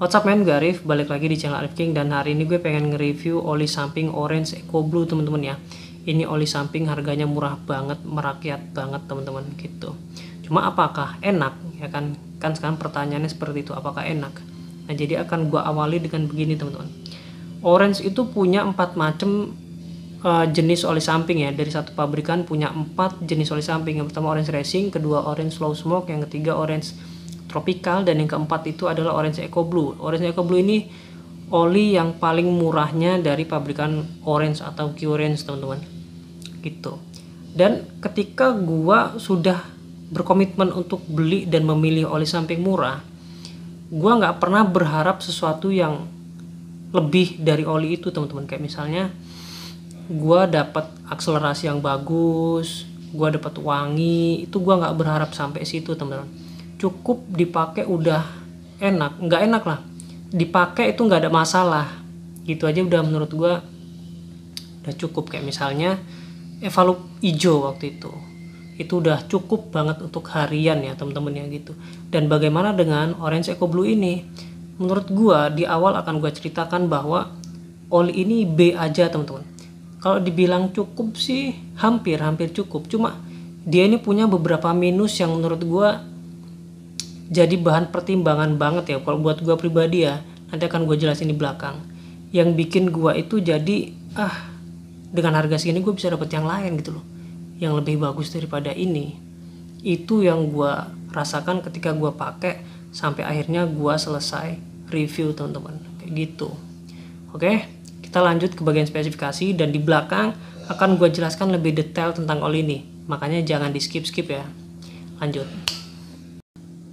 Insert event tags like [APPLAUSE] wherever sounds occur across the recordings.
What's up men, gue Arif, balik lagi di channel Arif King dan hari ini gue pengen nge-review oli samping Orange Eco Blue teman-teman ya. Ini oli samping harganya murah banget, merakyat banget teman-teman gitu. Cuma apakah enak ya kan? Kan sekarang pertanyaannya seperti itu, apakah enak? Nah, jadi akan gue awali dengan begini teman-teman. Orange itu punya empat macam uh, eh, jenis oli samping ya dari satu pabrikan punya empat jenis oli samping yang pertama orange racing kedua orange slow smoke yang ketiga orange tropical dan yang keempat itu adalah Orange Eco Blue. Orange Eco Blue ini oli yang paling murahnya dari pabrikan Orange atau Q Orange, teman-teman. Gitu. Dan ketika gua sudah berkomitmen untuk beli dan memilih oli samping murah, gua nggak pernah berharap sesuatu yang lebih dari oli itu, teman-teman. Kayak misalnya gua dapat akselerasi yang bagus gua dapat wangi itu gua nggak berharap sampai situ teman-teman cukup dipakai udah enak nggak enak lah dipakai itu nggak ada masalah gitu aja udah menurut gue udah cukup kayak misalnya evalup hijau waktu itu itu udah cukup banget untuk harian ya temen temen yang gitu dan bagaimana dengan orange eco blue ini menurut gue di awal akan gue ceritakan bahwa oli ini B aja temen-temen kalau dibilang cukup sih hampir hampir cukup cuma dia ini punya beberapa minus yang menurut gue jadi bahan pertimbangan banget ya kalau buat gue pribadi ya nanti akan gue jelasin di belakang yang bikin gue itu jadi ah dengan harga segini gue bisa dapet yang lain gitu loh yang lebih bagus daripada ini itu yang gue rasakan ketika gue pakai sampai akhirnya gue selesai review teman-teman kayak gitu oke kita lanjut ke bagian spesifikasi dan di belakang akan gue jelaskan lebih detail tentang oli ini makanya jangan di skip skip ya lanjut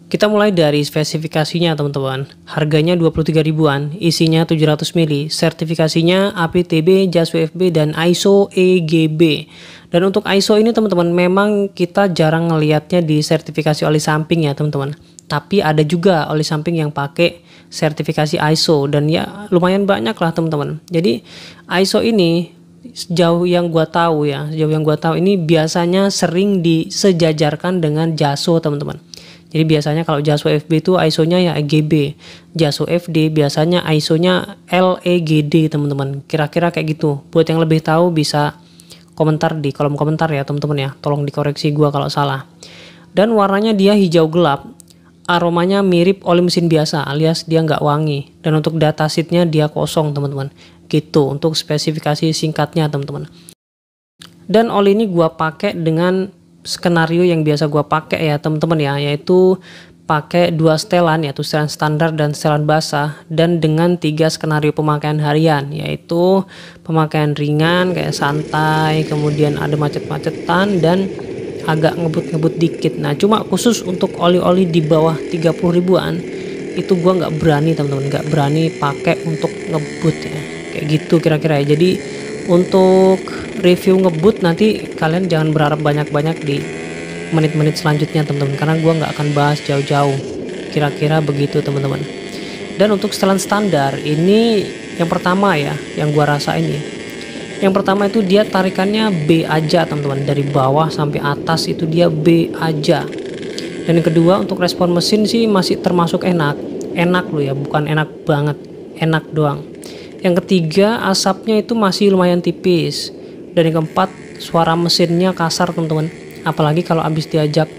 kita mulai dari spesifikasinya teman-teman. Harganya 23 ribuan, isinya 700 mili, sertifikasinya APTB, JAS WFB, dan ISO EGB. Dan untuk ISO ini teman-teman memang kita jarang ngelihatnya di sertifikasi oli samping ya teman-teman. Tapi ada juga oli samping yang pakai sertifikasi ISO dan ya lumayan banyak lah teman-teman. Jadi ISO ini sejauh yang gua tahu ya, sejauh yang gua tahu ini biasanya sering disejajarkan dengan jaso teman-teman. Jadi biasanya kalau JASO FB itu ISO-nya ya AGB, JASO FD biasanya ISO-nya LEGD teman-teman. Kira-kira kayak gitu. Buat yang lebih tahu bisa komentar di kolom komentar ya teman-teman ya. Tolong dikoreksi gua kalau salah. Dan warnanya dia hijau gelap. Aromanya mirip oli mesin biasa alias dia nggak wangi. Dan untuk data sheet-nya dia kosong teman-teman. Gitu untuk spesifikasi singkatnya teman-teman. Dan oli ini gua pakai dengan skenario yang biasa gue pakai ya teman-teman ya yaitu pakai dua setelan yaitu setelan standar dan setelan basah dan dengan tiga skenario pemakaian harian yaitu pemakaian ringan kayak santai kemudian ada macet-macetan dan agak ngebut-ngebut dikit nah cuma khusus untuk oli-oli di bawah 30 ribuan itu gue nggak berani teman-teman nggak berani pakai untuk ngebut ya kayak gitu kira-kira ya jadi untuk review ngebut nanti kalian jangan berharap banyak-banyak di menit-menit selanjutnya teman-teman karena gue nggak akan bahas jauh-jauh kira-kira begitu teman-teman dan untuk setelan standar ini yang pertama ya yang gue rasain ya yang pertama itu dia tarikannya B aja teman-teman dari bawah sampai atas itu dia B aja dan yang kedua untuk respon mesin sih masih termasuk enak enak loh ya bukan enak banget enak doang yang ketiga, asapnya itu masih lumayan tipis. Dan yang keempat, suara mesinnya kasar teman-teman. Apalagi kalau habis diajak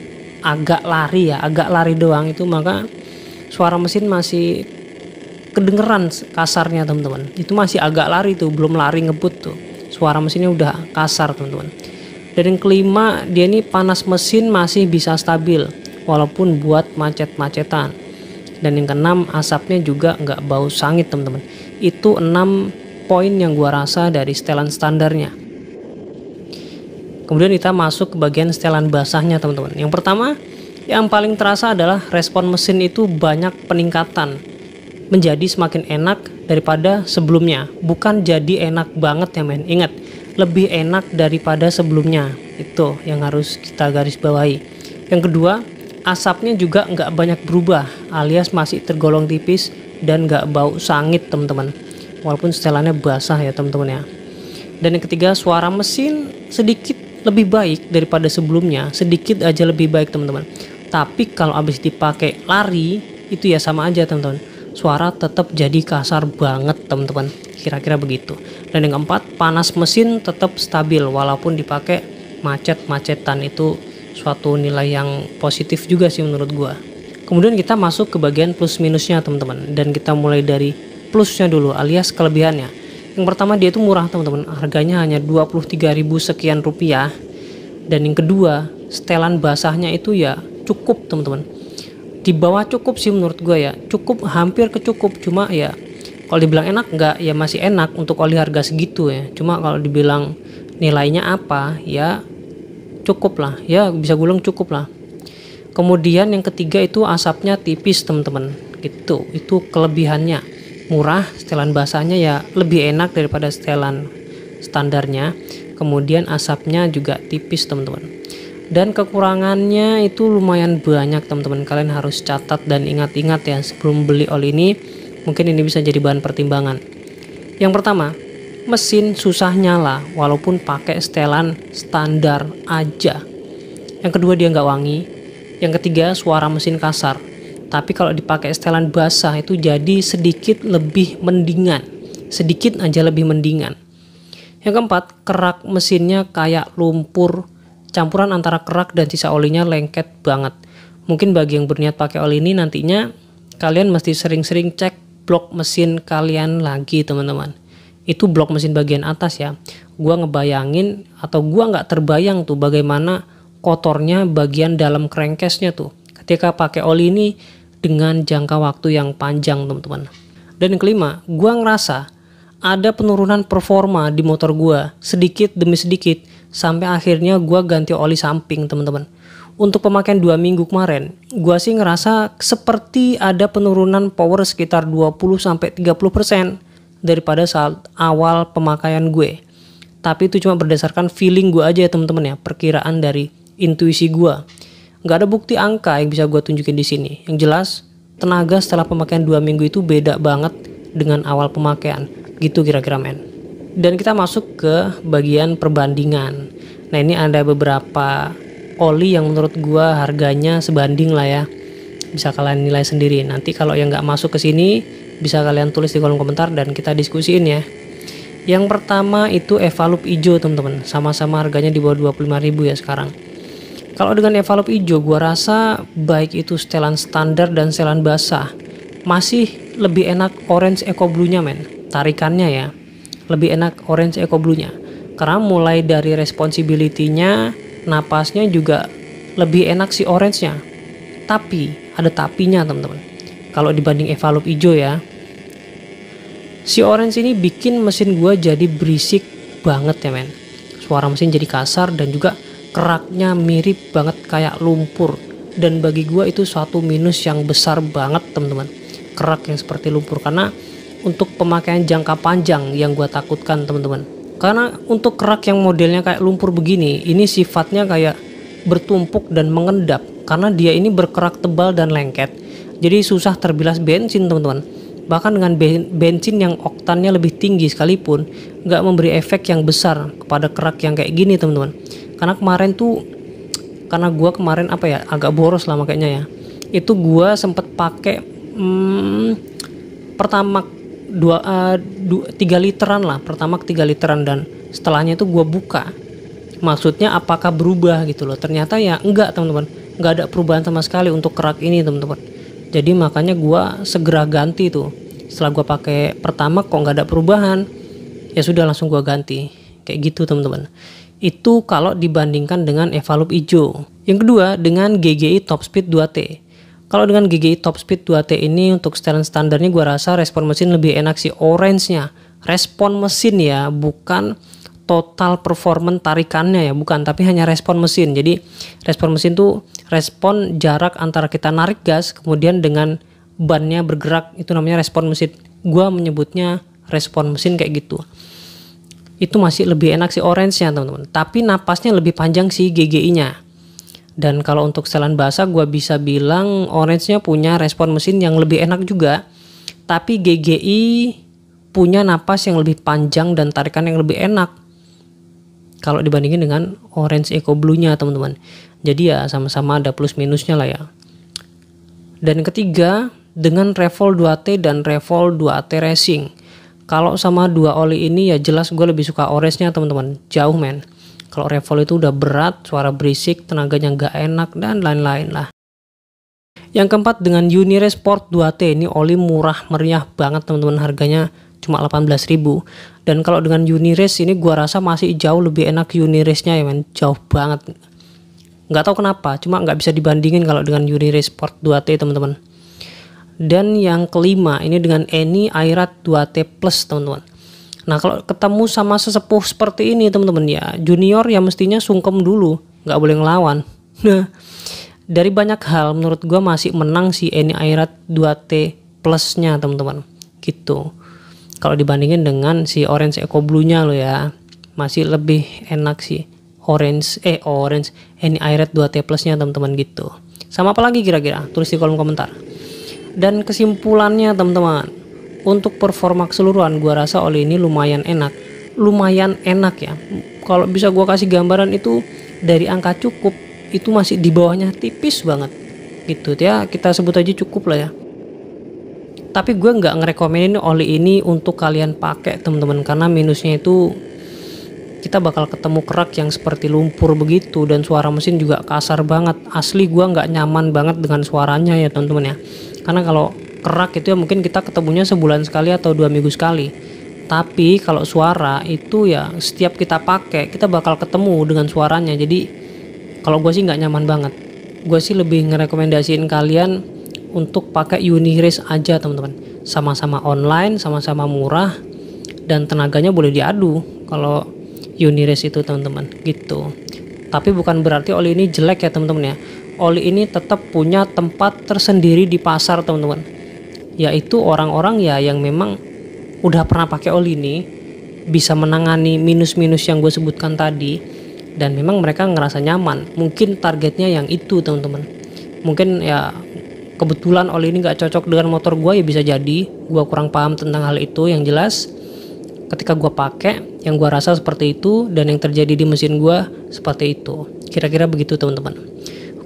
agak lari ya, agak lari doang itu maka suara mesin masih kedengeran kasarnya teman-teman. Itu masih agak lari tuh, belum lari ngebut tuh. Suara mesinnya udah kasar teman-teman. Dan yang kelima, dia ini panas mesin masih bisa stabil walaupun buat macet-macetan. Dan yang keenam, asapnya juga nggak bau sangit teman-teman itu 6 poin yang gua rasa dari setelan standarnya kemudian kita masuk ke bagian setelan basahnya teman-teman yang pertama yang paling terasa adalah respon mesin itu banyak peningkatan menjadi semakin enak daripada sebelumnya bukan jadi enak banget ya men ingat lebih enak daripada sebelumnya itu yang harus kita garis bawahi yang kedua asapnya juga nggak banyak berubah alias masih tergolong tipis dan nggak bau sangit teman-teman walaupun setelannya basah ya teman-teman ya dan yang ketiga suara mesin sedikit lebih baik daripada sebelumnya sedikit aja lebih baik teman-teman tapi kalau habis dipakai lari itu ya sama aja teman-teman suara tetap jadi kasar banget teman-teman kira-kira begitu dan yang keempat panas mesin tetap stabil walaupun dipakai macet-macetan itu suatu nilai yang positif juga sih menurut gua Kemudian kita masuk ke bagian plus minusnya teman-teman dan kita mulai dari plusnya dulu alias kelebihannya. Yang pertama dia itu murah teman-teman, harganya hanya 23.000 sekian rupiah. Dan yang kedua, setelan basahnya itu ya cukup teman-teman. Di bawah cukup sih menurut gue ya, cukup hampir kecukup cuma ya kalau dibilang enak nggak ya masih enak untuk oli harga segitu ya cuma kalau dibilang nilainya apa ya cukup lah ya bisa gulung cukup lah kemudian yang ketiga itu asapnya tipis teman-teman gitu itu kelebihannya murah setelan basahnya ya lebih enak daripada setelan standarnya kemudian asapnya juga tipis teman-teman dan kekurangannya itu lumayan banyak teman-teman kalian harus catat dan ingat-ingat ya sebelum beli oli ini mungkin ini bisa jadi bahan pertimbangan yang pertama mesin susah nyala walaupun pakai setelan standar aja yang kedua dia nggak wangi yang ketiga, suara mesin kasar. Tapi kalau dipakai setelan basah itu jadi sedikit lebih mendingan. Sedikit aja lebih mendingan. Yang keempat, kerak mesinnya kayak lumpur. Campuran antara kerak dan sisa olinya lengket banget. Mungkin bagi yang berniat pakai oli ini nantinya kalian mesti sering-sering cek blok mesin kalian lagi teman-teman itu blok mesin bagian atas ya. Gua ngebayangin atau gua nggak terbayang tuh bagaimana kotornya bagian dalam crankcase-nya tuh. Ketika pakai oli ini dengan jangka waktu yang panjang, teman-teman. Dan yang kelima, gua ngerasa ada penurunan performa di motor gua sedikit demi sedikit sampai akhirnya gua ganti oli samping, teman-teman. Untuk pemakaian dua minggu kemarin, gua sih ngerasa seperti ada penurunan power sekitar 20 sampai 30% daripada saat awal pemakaian gue. Tapi itu cuma berdasarkan feeling gue aja ya teman-teman ya, perkiraan dari intuisi gue. Gak ada bukti angka yang bisa gue tunjukin di sini. Yang jelas, tenaga setelah pemakaian dua minggu itu beda banget dengan awal pemakaian. Gitu kira-kira men. Dan kita masuk ke bagian perbandingan. Nah ini ada beberapa oli yang menurut gue harganya sebanding lah ya. Bisa kalian nilai sendiri. Nanti kalau yang nggak masuk ke sini, bisa kalian tulis di kolom komentar dan kita diskusiin ya. Yang pertama itu Evalup Ijo teman-teman, sama-sama harganya di bawah 25.000 ya sekarang. Kalau dengan envelope hijau, gua rasa baik itu setelan standar dan setelan basah. Masih lebih enak orange eco blue-nya, men. Tarikannya ya. Lebih enak orange eco blue-nya. Karena mulai dari responsibility-nya, napasnya juga lebih enak si orange-nya. Tapi, ada tapinya, teman-teman. Kalau dibanding envelope hijau ya. Si orange ini bikin mesin gua jadi berisik banget ya, men. Suara mesin jadi kasar dan juga keraknya mirip banget kayak lumpur dan bagi gua itu suatu minus yang besar banget teman-teman kerak yang seperti lumpur karena untuk pemakaian jangka panjang yang gua takutkan teman-teman karena untuk kerak yang modelnya kayak lumpur begini ini sifatnya kayak bertumpuk dan mengendap karena dia ini berkerak tebal dan lengket jadi susah terbilas bensin teman-teman bahkan dengan bensin yang oktannya lebih tinggi sekalipun nggak memberi efek yang besar kepada kerak yang kayak gini teman-teman karena kemarin tuh karena gue kemarin apa ya agak boros lah makanya ya itu gue sempet pakai hmm, pertama dua, uh, eh, dua tiga literan lah pertama tiga literan dan setelahnya itu gue buka maksudnya apakah berubah gitu loh ternyata ya enggak teman-teman nggak ada perubahan sama sekali untuk kerak ini teman-teman jadi makanya gue segera ganti tuh setelah gue pakai pertama kok nggak ada perubahan ya sudah langsung gue ganti kayak gitu teman-teman itu kalau dibandingkan dengan Evalup hijau. Yang kedua dengan GGI Top Speed 2T. Kalau dengan GGI Top Speed 2T ini untuk setelan standarnya gue rasa respon mesin lebih enak sih orange-nya. Respon mesin ya, bukan total performa tarikannya ya, bukan tapi hanya respon mesin. Jadi respon mesin tuh respon jarak antara kita narik gas kemudian dengan bannya bergerak itu namanya respon mesin. Gue menyebutnya respon mesin kayak gitu itu masih lebih enak si orange-nya teman-teman. Tapi napasnya lebih panjang si GGI-nya. Dan kalau untuk selan basah gue bisa bilang orange-nya punya respon mesin yang lebih enak juga. Tapi GGI punya napas yang lebih panjang dan tarikan yang lebih enak. Kalau dibandingin dengan orange eco blue-nya teman-teman. Jadi ya sama-sama ada plus minusnya lah ya. Dan ketiga, dengan Revol 2T dan Revol 2T Racing. Kalau sama dua oli ini ya jelas gue lebih suka Oresnya teman-teman. Jauh men. Kalau Revol itu udah berat, suara berisik, tenaganya nggak enak, dan lain-lain lah. Yang keempat dengan Unire Sport 2T ini oli murah meriah banget teman-teman harganya cuma 18.000 dan kalau dengan Unirace ini gua rasa masih jauh lebih enak Unirace-nya ya men jauh banget nggak tahu kenapa cuma nggak bisa dibandingin kalau dengan Unirace Sport 2T teman-teman dan yang kelima, ini dengan Eni Airat 2T+, plus teman-teman. Nah, kalau ketemu sama sesepuh seperti ini, teman-teman, ya junior ya mestinya sungkem dulu, nggak boleh ngelawan. [LAUGHS] Nah, dari banyak hal menurut gue masih menang si Eni Airat 2T plusnya, teman-teman. Gitu. Kalau dibandingin dengan si Orange Eco Blue-nya lo ya, masih lebih enak sih Orange eh Orange Eni Airat 2T plusnya, teman-teman gitu. Sama apa lagi kira-kira? Tulis di kolom komentar. Dan kesimpulannya teman-teman, untuk performa keseluruhan gua rasa Oli ini lumayan enak. Lumayan enak ya. Kalau bisa gua kasih gambaran itu dari angka cukup itu masih di bawahnya tipis banget gitu ya kita sebut aja cukup lah ya tapi gue nggak ngerekomenin oli ini untuk kalian pakai teman-teman karena minusnya itu kita bakal ketemu kerak yang seperti lumpur begitu dan suara mesin juga kasar banget asli gue nggak nyaman banget dengan suaranya ya teman-teman ya karena kalau kerak itu ya mungkin kita ketemunya sebulan sekali atau dua minggu sekali tapi kalau suara itu ya setiap kita pakai kita bakal ketemu dengan suaranya jadi kalau gue sih nggak nyaman banget gue sih lebih ngerekomendasiin kalian untuk pakai Uniris aja teman-teman sama-sama online sama-sama murah dan tenaganya boleh diadu kalau Uniris itu teman-teman gitu tapi bukan berarti oli ini jelek ya teman-teman ya oli ini tetap punya tempat tersendiri di pasar teman-teman yaitu orang-orang ya yang memang udah pernah pakai oli ini bisa menangani minus-minus yang gue sebutkan tadi dan memang mereka ngerasa nyaman mungkin targetnya yang itu teman-teman mungkin ya kebetulan oli ini gak cocok dengan motor gue ya bisa jadi gue kurang paham tentang hal itu yang jelas ketika gue pakai yang gue rasa seperti itu dan yang terjadi di mesin gue seperti itu kira-kira begitu teman-teman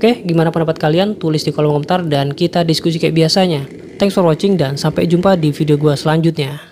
Oke, gimana pendapat kalian? Tulis di kolom komentar dan kita diskusi kayak biasanya. Thanks for watching dan sampai jumpa di video gua selanjutnya.